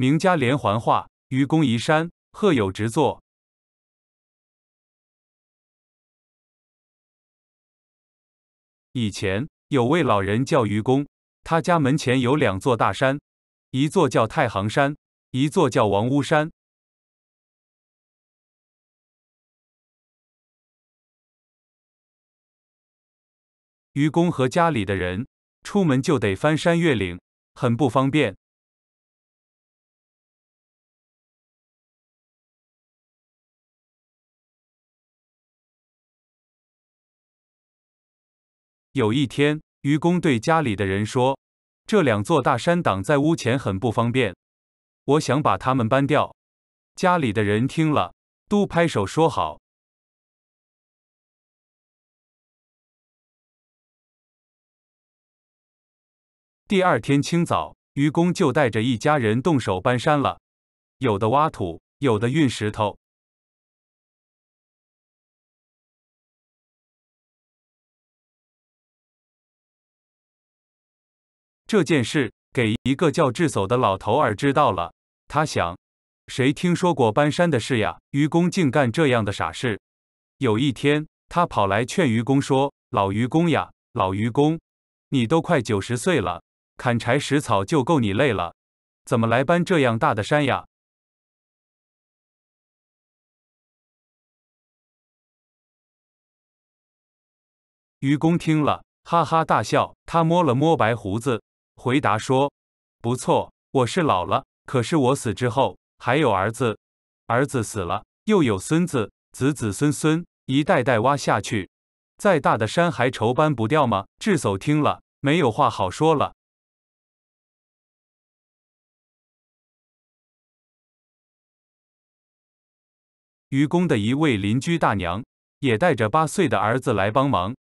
名家连环画《愚公移山》贺友直作。以前有位老人叫愚公，他家门前有两座大山，一座叫太行山，一座叫王屋山。愚公和家里的人出门就得翻山越岭，很不方便。有一天，愚公对家里的人说：“这两座大山挡在屋前，很不方便，我想把它们搬掉。”家里的人听了，都拍手说好。第二天清早，愚公就带着一家人动手搬山了，有的挖土，有的运石头。这件事给一个叫智叟的老头儿知道了，他想，谁听说过搬山的事呀？愚公竟干这样的傻事。有一天，他跑来劝愚公说：“老愚公呀，老愚公，你都快九十岁了，砍柴拾草就够你累了，怎么来搬这样大的山呀？”愚公听了，哈哈大笑，他摸了摸白胡子。回答说：“不错，我是老了，可是我死之后还有儿子，儿子死了又有孙子，子子孙孙一代代挖下去，再大的山还愁搬不掉吗？”智叟听了，没有话好说了。愚公的一位邻居大娘也带着八岁的儿子来帮忙，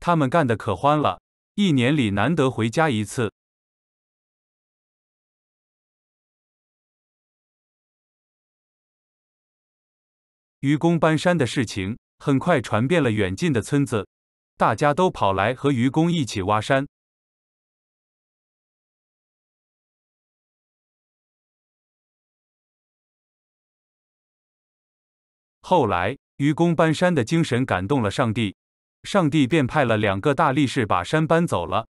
他们干得可欢了，一年里难得回家一次。愚公搬山的事情很快传遍了远近的村子，大家都跑来和愚公一起挖山。后来，愚公搬山的精神感动了上帝，上帝便派了两个大力士把山搬走了。